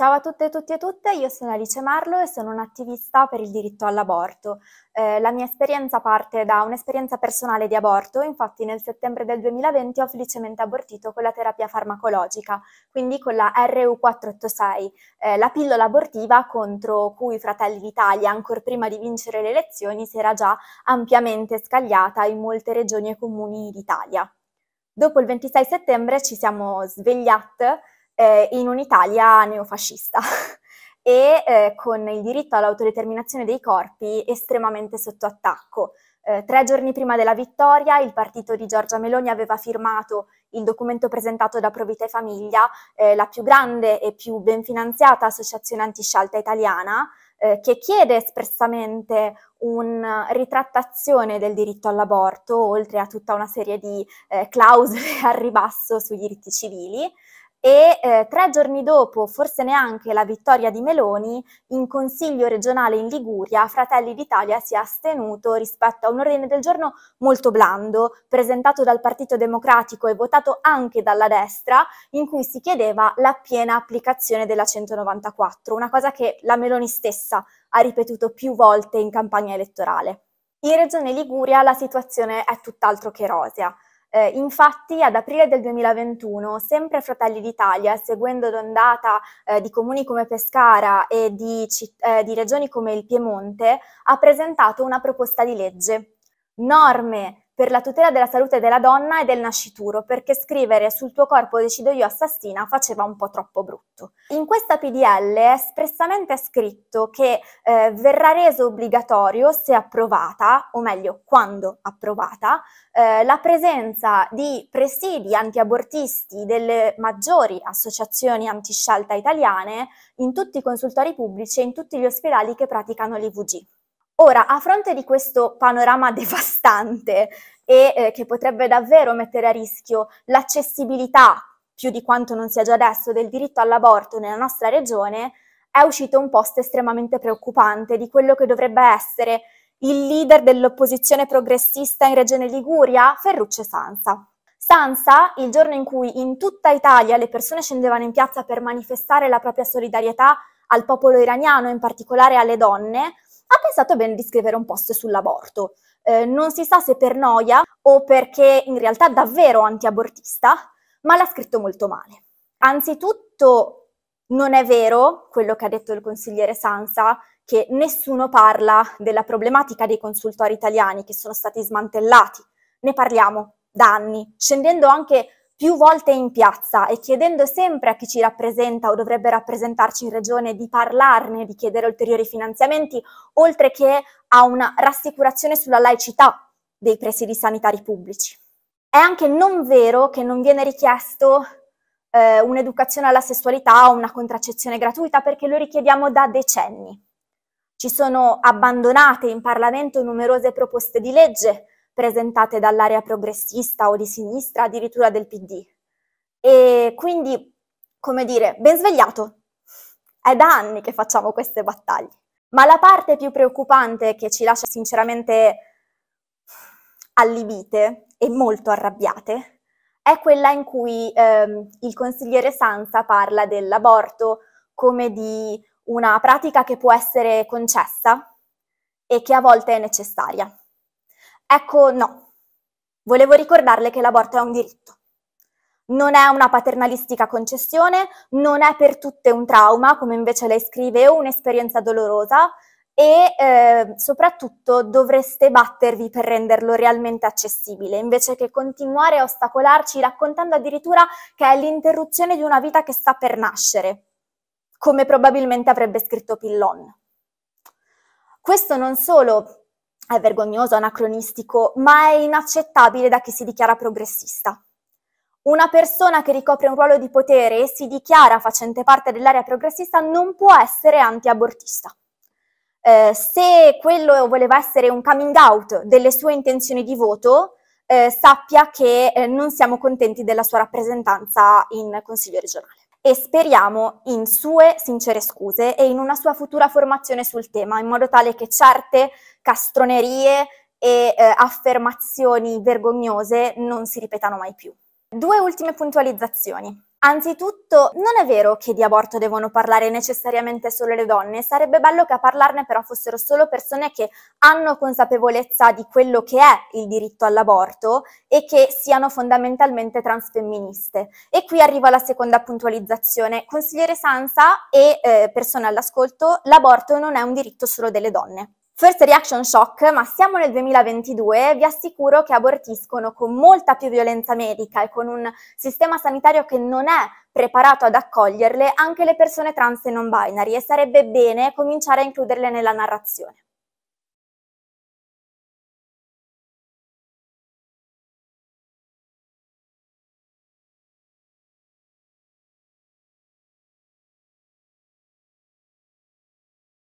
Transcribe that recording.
Ciao a tutte e tutti e tutte, io sono Alice Marlo e sono un'attivista per il diritto all'aborto. Eh, la mia esperienza parte da un'esperienza personale di aborto, infatti nel settembre del 2020 ho felicemente abortito con la terapia farmacologica, quindi con la RU486, eh, la pillola abortiva contro cui Fratelli d'Italia, ancora prima di vincere le elezioni, si era già ampiamente scagliata in molte regioni e comuni d'Italia. Dopo il 26 settembre ci siamo svegliate eh, in un'Italia neofascista e eh, con il diritto all'autodeterminazione dei corpi estremamente sotto attacco. Eh, tre giorni prima della vittoria il partito di Giorgia Meloni aveva firmato il documento presentato da Provita e Famiglia, eh, la più grande e più ben finanziata associazione antiscialta italiana, eh, che chiede espressamente una ritrattazione del diritto all'aborto, oltre a tutta una serie di eh, clausole al ribasso sui diritti civili e eh, tre giorni dopo, forse neanche la vittoria di Meloni, in Consiglio regionale in Liguria, Fratelli d'Italia si è astenuto rispetto a un ordine del giorno molto blando, presentato dal Partito Democratico e votato anche dalla destra, in cui si chiedeva la piena applicazione della 194, una cosa che la Meloni stessa ha ripetuto più volte in campagna elettorale. In Regione Liguria la situazione è tutt'altro che rosea. Eh, infatti ad aprile del 2021, sempre Fratelli d'Italia, seguendo l'ondata eh, di comuni come Pescara e di, eh, di regioni come il Piemonte, ha presentato una proposta di legge. Norme per la tutela della salute della donna e del nascituro, perché scrivere sul tuo corpo decido io assassina faceva un po' troppo brutto. In questa PDL è espressamente scritto che eh, verrà reso obbligatorio se approvata, o meglio quando approvata, eh, la presenza di presidi antiabortisti delle maggiori associazioni antiscelta italiane in tutti i consultori pubblici e in tutti gli ospedali che praticano l'IVG. Ora, a fronte di questo panorama devastante e eh, che potrebbe davvero mettere a rischio l'accessibilità, più di quanto non sia già adesso, del diritto all'aborto nella nostra regione, è uscito un post estremamente preoccupante di quello che dovrebbe essere il leader dell'opposizione progressista in Regione Liguria, Ferruccio Sansa. Sansa, il giorno in cui in tutta Italia le persone scendevano in piazza per manifestare la propria solidarietà al popolo iraniano, in particolare alle donne, ha pensato bene di scrivere un post sull'aborto. Eh, non si sa se per noia o perché in realtà davvero antiabortista, ma l'ha scritto molto male. Anzitutto non è vero quello che ha detto il consigliere Sansa, che nessuno parla della problematica dei consultori italiani che sono stati smantellati. Ne parliamo da anni, scendendo anche più volte in piazza e chiedendo sempre a chi ci rappresenta o dovrebbe rappresentarci in regione di parlarne, di chiedere ulteriori finanziamenti, oltre che a una rassicurazione sulla laicità dei presidi sanitari pubblici. È anche non vero che non viene richiesto eh, un'educazione alla sessualità o una contraccezione gratuita perché lo richiediamo da decenni. Ci sono abbandonate in Parlamento numerose proposte di legge presentate dall'area progressista o di sinistra, addirittura del PD. E quindi, come dire, ben svegliato. È da anni che facciamo queste battaglie. Ma la parte più preoccupante che ci lascia sinceramente allibite e molto arrabbiate è quella in cui ehm, il consigliere Sansa parla dell'aborto come di una pratica che può essere concessa e che a volte è necessaria. Ecco, no. Volevo ricordarle che l'aborto è un diritto. Non è una paternalistica concessione, non è per tutte un trauma, come invece lei scrive, o un'esperienza dolorosa, e eh, soprattutto dovreste battervi per renderlo realmente accessibile, invece che continuare a ostacolarci raccontando addirittura che è l'interruzione di una vita che sta per nascere, come probabilmente avrebbe scritto Pillon. Questo non solo è vergognoso, anacronistico, ma è inaccettabile da chi si dichiara progressista. Una persona che ricopre un ruolo di potere e si dichiara facente parte dell'area progressista non può essere anti-abortista. Eh, se quello voleva essere un coming out delle sue intenzioni di voto, eh, sappia che eh, non siamo contenti della sua rappresentanza in Consiglio regionale e speriamo in sue sincere scuse e in una sua futura formazione sul tema, in modo tale che certe castronerie e eh, affermazioni vergognose non si ripetano mai più. Due ultime puntualizzazioni. Anzitutto, non è vero che di aborto devono parlare necessariamente solo le donne, sarebbe bello che a parlarne però fossero solo persone che hanno consapevolezza di quello che è il diritto all'aborto e che siano fondamentalmente transfemministe. E qui arriva la seconda puntualizzazione. Consigliere Sansa e eh, persone all'ascolto, l'aborto non è un diritto solo delle donne. First reaction shock, ma siamo nel 2022 vi assicuro che abortiscono con molta più violenza medica e con un sistema sanitario che non è preparato ad accoglierle anche le persone trans e non binary e sarebbe bene cominciare a includerle nella narrazione.